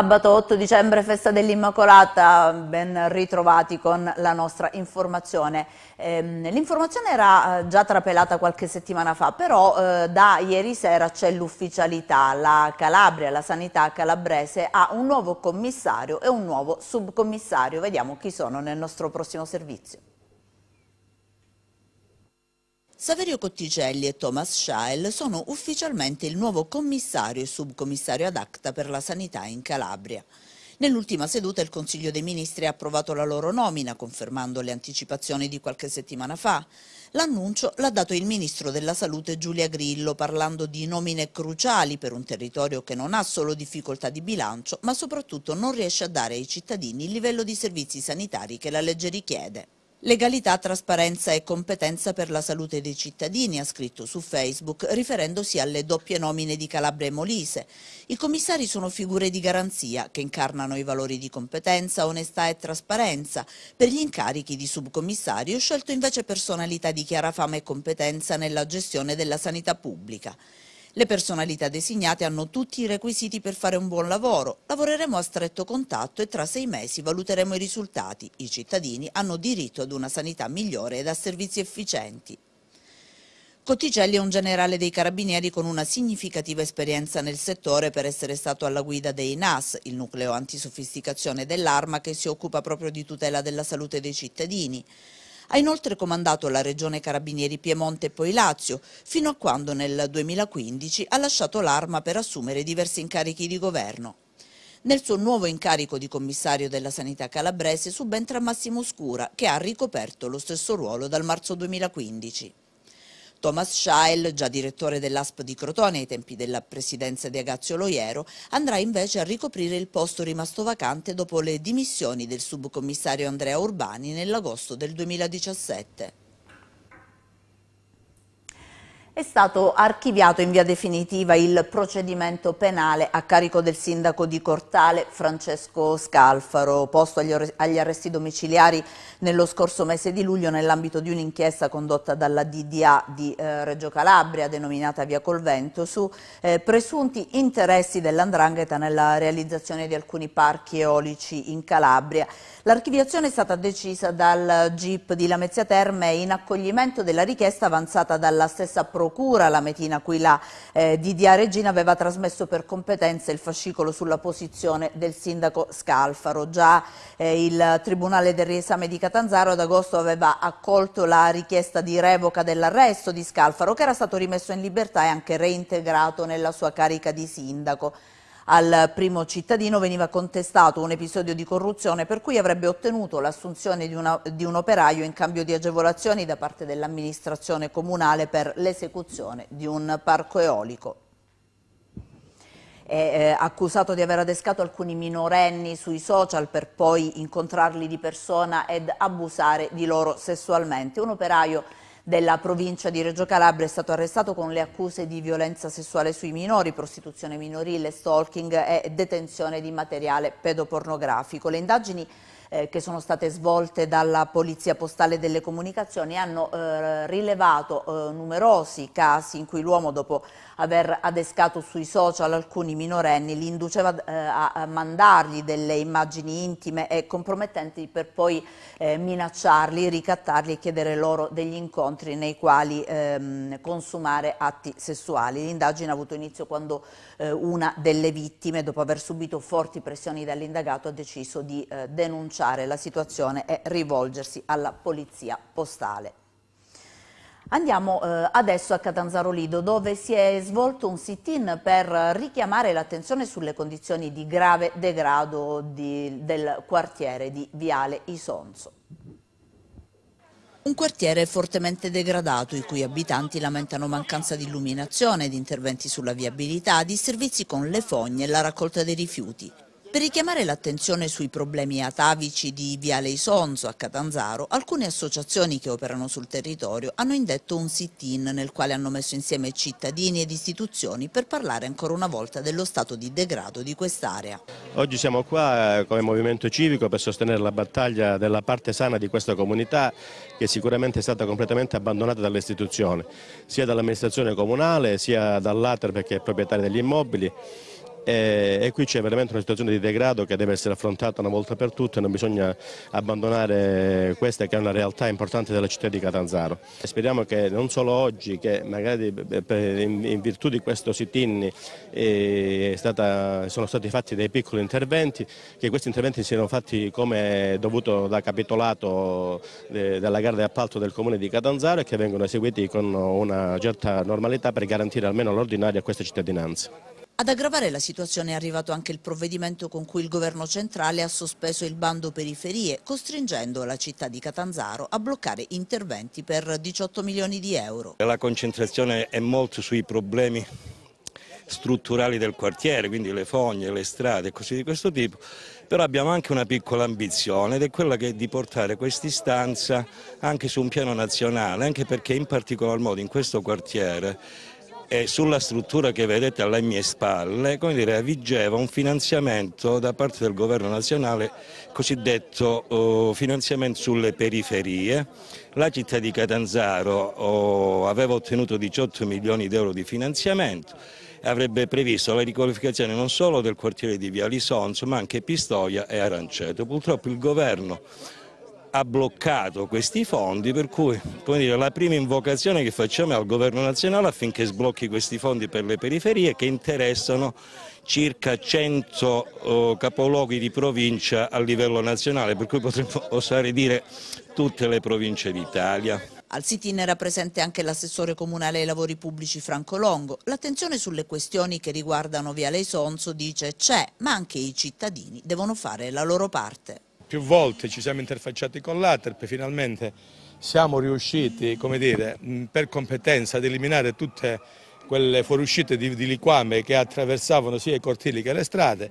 Sabato 8 dicembre, festa dell'Immacolata, ben ritrovati con la nostra informazione. Ehm, l'informazione era eh, già trapelata qualche settimana fa, però eh, da ieri sera c'è l'ufficialità. La Calabria, la sanità calabrese, ha un nuovo commissario e un nuovo subcommissario. Vediamo chi sono nel nostro prossimo servizio. Saverio Cotticelli e Thomas Schael sono ufficialmente il nuovo commissario e subcommissario ad acta per la sanità in Calabria. Nell'ultima seduta il Consiglio dei Ministri ha approvato la loro nomina, confermando le anticipazioni di qualche settimana fa. L'annuncio l'ha dato il Ministro della Salute Giulia Grillo, parlando di nomine cruciali per un territorio che non ha solo difficoltà di bilancio, ma soprattutto non riesce a dare ai cittadini il livello di servizi sanitari che la legge richiede. Legalità, trasparenza e competenza per la salute dei cittadini, ha scritto su Facebook, riferendosi alle doppie nomine di Calabria e Molise. I commissari sono figure di garanzia che incarnano i valori di competenza, onestà e trasparenza. Per gli incarichi di subcommissario ho scelto invece personalità di chiara fama e competenza nella gestione della sanità pubblica. Le personalità designate hanno tutti i requisiti per fare un buon lavoro. Lavoreremo a stretto contatto e tra sei mesi valuteremo i risultati. I cittadini hanno diritto ad una sanità migliore ed a servizi efficienti. Cotticelli è un generale dei carabinieri con una significativa esperienza nel settore per essere stato alla guida dei NAS, il nucleo antisofisticazione dell'arma che si occupa proprio di tutela della salute dei cittadini. Ha inoltre comandato la Regione Carabinieri Piemonte e poi Lazio, fino a quando nel 2015 ha lasciato l'arma per assumere diversi incarichi di governo. Nel suo nuovo incarico di commissario della sanità calabrese subentra Massimo Scura, che ha ricoperto lo stesso ruolo dal marzo 2015. Thomas Scheil, già direttore dell'ASP di Crotone ai tempi della presidenza di Agazio Loiero, andrà invece a ricoprire il posto rimasto vacante dopo le dimissioni del subcommissario Andrea Urbani nell'agosto del 2017 è stato archiviato in via definitiva il procedimento penale a carico del sindaco di Cortale Francesco Scalfaro, posto agli arresti domiciliari nello scorso mese di luglio nell'ambito di un'inchiesta condotta dalla DDA di eh, Reggio Calabria, denominata Via Colvento, su eh, presunti interessi dell'andrangheta nella realizzazione di alcuni parchi eolici in Calabria. L'archiviazione è stata decisa dal GIP di Lamezia Terme in accoglimento della richiesta avanzata dalla stessa provincia procura la metina qui là eh, Didia Regina aveva trasmesso per competenza il fascicolo sulla posizione del sindaco Scalfaro. Già eh, il Tribunale del riesame di Catanzaro ad agosto aveva accolto la richiesta di revoca dell'arresto di Scalfaro che era stato rimesso in libertà e anche reintegrato nella sua carica di sindaco al primo cittadino veniva contestato un episodio di corruzione per cui avrebbe ottenuto l'assunzione di, di, un operaio in cambio di agevolazioni da parte dell'amministrazione comunale per l'esecuzione di un parco eolico. È eh, accusato di aver adescato alcuni minorenni sui social per poi incontrarli di persona ed abusare di loro sessualmente. Un operaio della provincia di Reggio Calabria è stato arrestato con le accuse di violenza sessuale sui minori, prostituzione minorile, stalking e detenzione di materiale pedopornografico. Le indagini eh, che sono state svolte dalla Polizia Postale delle Comunicazioni hanno eh, rilevato eh, numerosi casi in cui l'uomo dopo aver adescato sui social alcuni minorenni li induceva eh, a, a, mandargli delle immagini intime e compromettenti per poi eh, minacciarli, ricattarli e chiedere loro degli incontri nei quali ehm, consumare atti sessuali. L'indagine ha avuto inizio quando eh, una delle vittime, dopo aver subito forti pressioni dall'indagato, ha deciso di denunciare denunciare la situazione e rivolgersi alla polizia postale. Andiamo eh, adesso a Catanzaro Lido dove si è svolto un sit-in per richiamare l'attenzione sulle condizioni di grave degrado di, del quartiere di Viale Isonzo. Un quartiere fortemente degradato i cui abitanti lamentano mancanza di illuminazione, di interventi sulla viabilità, di servizi con le fogne e la raccolta dei rifiuti. Per richiamare l'attenzione sui problemi atavici di Viale Isonzo a Catanzaro, alcune associazioni che operano sul territorio hanno indetto un sit-in nel quale hanno messo insieme cittadini ed istituzioni per parlare ancora una volta dello stato di degrado di quest'area. Oggi siamo qua eh, come Movimento Civico per sostenere la battaglia della parte sana di questa comunità che sicuramente è stata completamente abbandonata dall'istituzione, sia dall'amministrazione comunale sia dall'Ater perché è proprietaria degli immobili e, eh, e qui c'è veramente una situazione di degrado che deve essere affrontata una volta per tutte, non bisogna abbandonare questa che è una realtà importante della città di Catanzaro. Speriamo che non solo oggi, che magari in virtù di questo sit-in eh, sono stati fatti dei piccoli interventi, che questi interventi siano fatti come dovuto da capitolato eh, della gara di appalto del Comune di Catanzaro e che vengano eseguiti con una certa normalità per garantire almeno l'ordinario a questa cittadinanza. Ad aggravare la situazione è arrivato anche il provvedimento con cui il governo centrale ha sospeso il bando periferie, costringendo la città di Catanzaro a bloccare interventi per 18 milioni di euro. La concentrazione è molto sui problemi strutturali del quartiere, quindi le fogne, le strade e cose di questo tipo, però abbiamo anche una piccola ambizione ed è quella è di portare questa istanza anche su un piano nazionale, anche perché in particolar modo in questo quartiere e sulla struttura che vedete alle mie spalle come dire, vigeva un finanziamento da parte del governo nazionale cosiddetto oh, finanziamento sulle periferie. La città di Catanzaro oh, aveva ottenuto 18 milioni di euro di finanziamento avrebbe previsto la riqualificazione non solo del quartiere di Via Lisonzo ma anche Pistoia e Aranceto. Purtroppo il governo ha bloccato questi fondi, per cui dire, la prima invocazione che facciamo è al governo nazionale affinché sblocchi questi fondi per le periferie che interessano circa 100 oh, capoluoghi di provincia a livello nazionale, per cui potremmo osare dire tutte le province d'Italia. Al sit-in era presente anche l'assessore comunale ai lavori pubblici Franco Longo. L'attenzione sulle questioni che riguardano Viale Isonzo dice c'è, ma anche i cittadini devono fare la loro parte più volte ci siamo interfacciati con l'Aterp, finalmente siamo riusciti, come dire, per competenza ad eliminare tutte quelle fuoriuscite di, di liquame che attraversavano sia i cortili che le strade,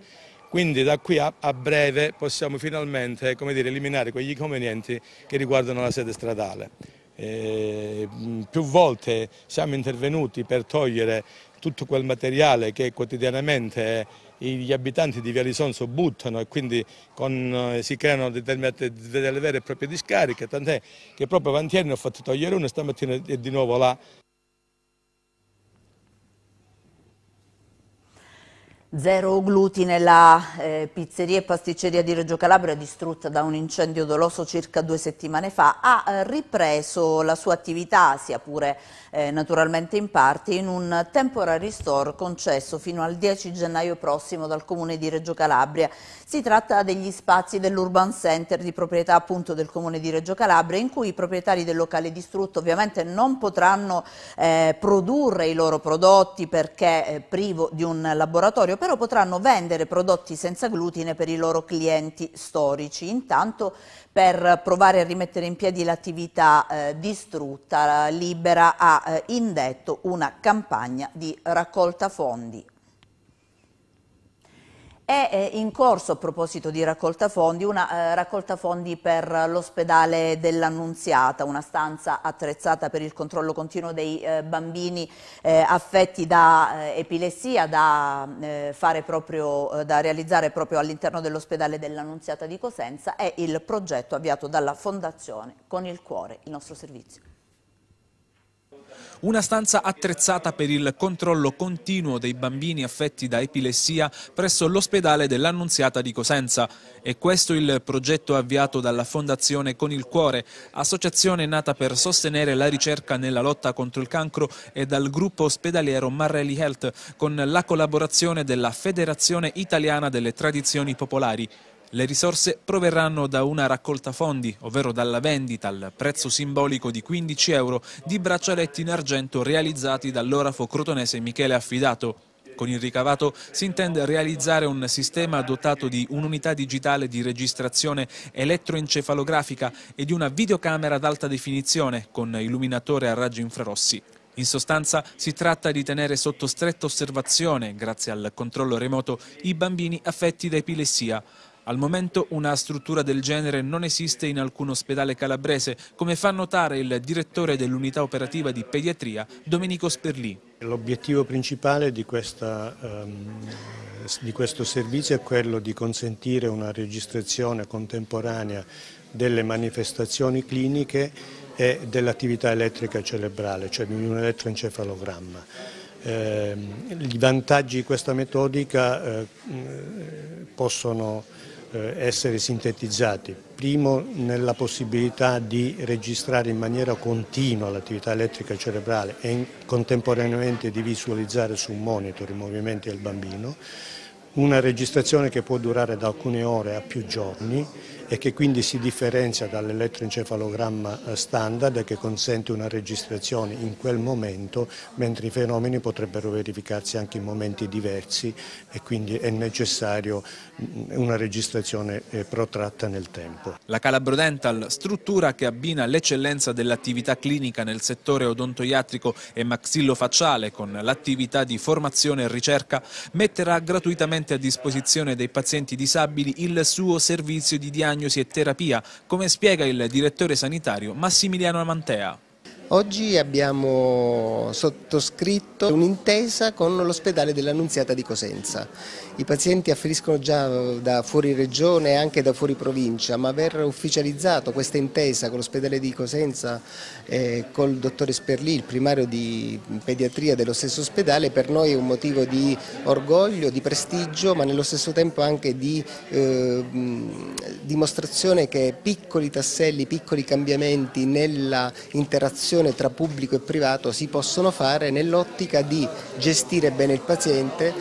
quindi da qui a, a breve possiamo finalmente dire, eliminare quegli inconvenienti che riguardano la sede stradale. E, più volte siamo intervenuti per togliere tutto quel materiale che quotidianamente gli abitanti di Via Lisonzo buttano e quindi con, eh, si creano delle vere e proprie discariche, tant'è che proprio Vantieri ne ho fatto togliere uno e stamattina è di nuovo là. Zero glutine, la eh, pizzeria e pasticceria di Reggio Calabria distrutta da un incendio doloso circa due settimane fa ha eh, ripreso la sua attività, sia pure eh, naturalmente in parte, in un temporary store concesso fino al 10 gennaio prossimo dal comune di Reggio Calabria. Si tratta degli spazi dell'Urban Center di proprietà appunto del comune di Reggio Calabria in cui i proprietari del locale distrutto ovviamente non potranno eh, produrre i loro prodotti perché eh, privo di un laboratorio però potranno vendere prodotti senza glutine per i loro clienti storici. Intanto per provare a rimettere in piedi l'attività eh, distrutta, Libera ha eh, indetto una campagna di raccolta fondi è eh, in corso, a proposito di raccolta fondi, una eh, raccolta fondi per l'ospedale dell'Annunziata, una stanza attrezzata per il controllo continuo dei eh, bambini eh, affetti da eh, epilessia, da, eh, proprio, da, realizzare proprio all'interno dell'ospedale dell'Annunziata di Cosenza. È il progetto avviato dalla Fondazione Con il Cuore, il nostro servizio. Una stanza attrezzata per il controllo continuo dei bambini affetti da epilessia presso l'ospedale dell'Annunziata di Cosenza. E questo il progetto avviato dalla Fondazione Con il Cuore, associazione nata per sostenere la ricerca nella lotta contro il cancro e dal gruppo ospedaliero Marrelli Health con la collaborazione della Federazione Italiana delle Tradizioni Popolari. Le risorse proverranno da una raccolta fondi, ovvero dalla vendita al prezzo simbolico di 15 euro di braccialetti in argento realizzati dall'orafo crotonese Michele Affidato. Con il ricavato si intende realizzare un sistema dotato di un'unità digitale di registrazione elettroencefalografica e di una videocamera ad alta definizione con illuminatore a raggi infrarossi. In sostanza si tratta di tenere sotto stretta osservazione, grazie al controllo remoto, i bambini affetti da epilessia. Al momento una struttura del genere non esiste in alcun ospedale calabrese, come fa notare il direttore dell'unità operativa di pediatria, Domenico Sperlì. L'obiettivo principale di, questa, ehm, di questo servizio è quello di consentire una registrazione contemporanea delle manifestazioni cliniche e dell'attività elettrica cerebrale, cioè di un elettroencefalogramma. Eh, I vantaggi di questa metodica eh, possono eh, essere sintetizzati. Primo nella possibilità di registrare in maniera continua l'attività elettrica cerebrale e contemporaneamente di visualizzare su un monitor i movimenti del bambino, una registrazione che può durare da alcune ore a più giorni e che quindi si differenzia dall'elettroencefalogramma eh, standard che consente una registrazione in quel momento, mentre i fenomeni potrebbero verificarsi anche in momenti diversi e quindi è necessario mm, una registrazione eh, protratta nel tempo. La Calabro Dental, struttura che abbina l'eccellenza dell'attività clinica nel settore odontoiatrico e maxillofacciale con l'attività di formazione e ricerca, metterà gratuitamente a disposizione dei pazienti disabili il suo servizio di diagnosi diagnosi e terapia, come spiega il direttore sanitario Massimiliano Amantea. Oggi abbiamo sottoscritto un'intesa con l'ospedale dell'Annunziata di Cosenza. I pazienti afferiscono già da fuori regione e anche da fuori provincia, ma aver ufficializzato questa intesa con l'ospedale di Cosenza e eh, col dottore Sperlì, il primario di pediatria dello stesso ospedale, per noi è un motivo di orgoglio, di prestigio, ma nello stesso tempo anche di eh, dimostrazione che piccoli tasselli, piccoli cambiamenti nella interazione relazione tra pubblico e privato si possono fare nell'ottica di gestire bene il paziente,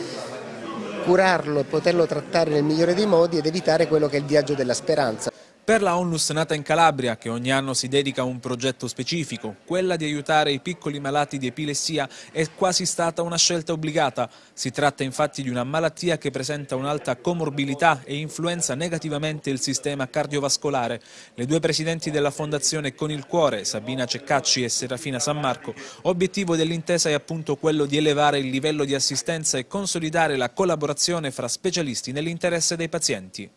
curarlo e poterlo trattare nel migliore dei modi ed evitare quello che è il viaggio della speranza. Per la Onlus nata in Calabria, che ogni anno si dedica a un progetto specifico, quella di aiutare i piccoli malati di epilessia è quasi stata una scelta obbligata. Si tratta infatti di una malattia che presenta un'alta comorbilità e influenza negativamente il sistema cardiovascolare. Le due presidenti della Fondazione Con il Cuore, Sabina Ceccacci e Serafina San Marco, obiettivo dell'intesa è appunto quello di elevare il livello di assistenza e consolidare la collaborazione fra specialisti nell'interesse dei pazienti.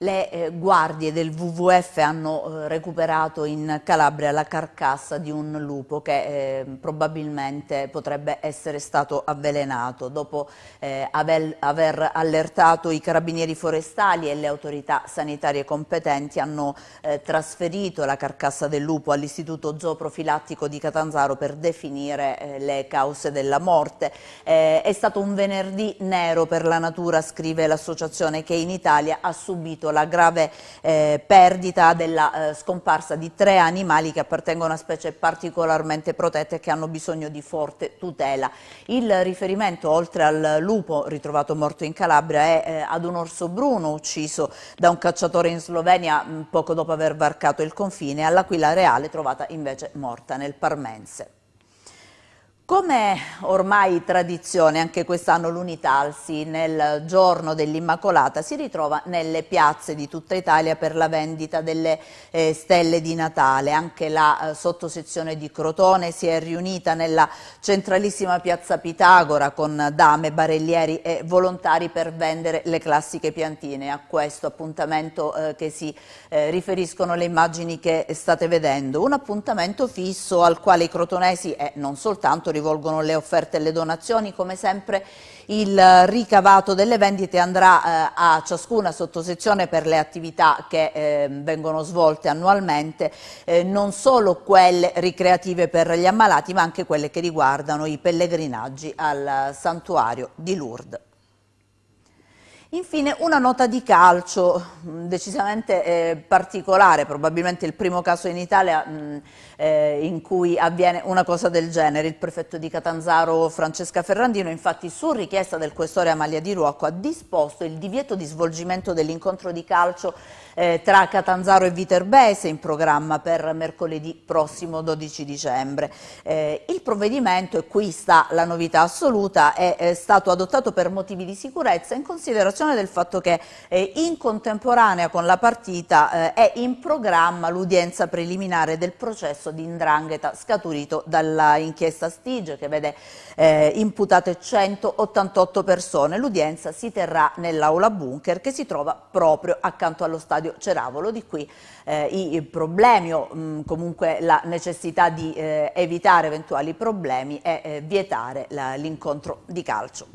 Le eh, guardie del WWF hanno eh, recuperato in Calabria la carcassa di un lupo che eh, probabilmente potrebbe essere stato avvelenato. Dopo eh, aver, aver, allertato i carabinieri forestali e le autorità sanitarie competenti hanno eh, trasferito la carcassa del lupo all'Istituto Zooprofilattico di Catanzaro per definire eh, le cause della morte. è stato un venerdì nero per la natura, scrive l'associazione, che in Italia ha subito avuto la grave eh, perdita della eh, scomparsa di tre animali che appartengono a specie particolarmente protette e che hanno bisogno di forte tutela. Il riferimento, oltre al lupo ritrovato morto in Calabria, è eh, ad un orso bruno ucciso da un cacciatore in Slovenia mm, poco dopo aver varcato il confine, all'aquila reale trovata invece morta nel Parmense. Come ormai tradizione, anche quest'anno l'Unitalsi nel giorno dell'Immacolata si ritrova nelle piazze di tutta Italia per la vendita delle eh, stelle di Natale. Anche la eh, sottosezione di Crotone si è riunita nella centralissima piazza Pitagora con dame, barellieri e volontari per vendere le classiche piantine. A questo appuntamento eh, che si eh, riferiscono le immagini che state vedendo. Un appuntamento fisso al quale i crotonesi e non soltanto rivolgono le offerte e le donazioni, come sempre il ricavato delle vendite andrà eh, a ciascuna sottosezione per le attività che eh, vengono svolte annualmente, eh, non solo quelle ricreative per gli ammalati ma anche quelle che riguardano i pellegrinaggi al eh, santuario di Lourdes. Infine una nota di calcio mm, decisamente eh, particolare, probabilmente il primo caso in Italia mh, mm, eh, in cui avviene una cosa del genere. Il prefetto di Catanzaro Francesca Ferrandino infatti su richiesta del questore Amalia Di Ruocco ha disposto il divieto di svolgimento dell'incontro di calcio eh, tra Catanzaro e Viterbese in programma per mercoledì prossimo 12 dicembre. Eh, il provvedimento, e qui sta la novità assoluta, è, è, stato adottato per motivi di sicurezza in considerazione del fatto che eh, in contemporanea con la partita eh, è in programma l'udienza preliminare del processo di indrangheta scaturito dall'inchiesta Stige che vede eh, imputate 188 persone. L'udienza si terrà nell'aula bunker che si trova proprio accanto allo stadio Flavio Ceravolo, di qui eh, i problemi o mh, mm, comunque la necessità di eh, evitare eventuali problemi e eh, vietare l'incontro di calcio.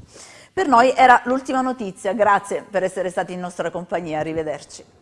Per noi era l'ultima notizia, grazie per essere stati in nostra compagnia, arrivederci.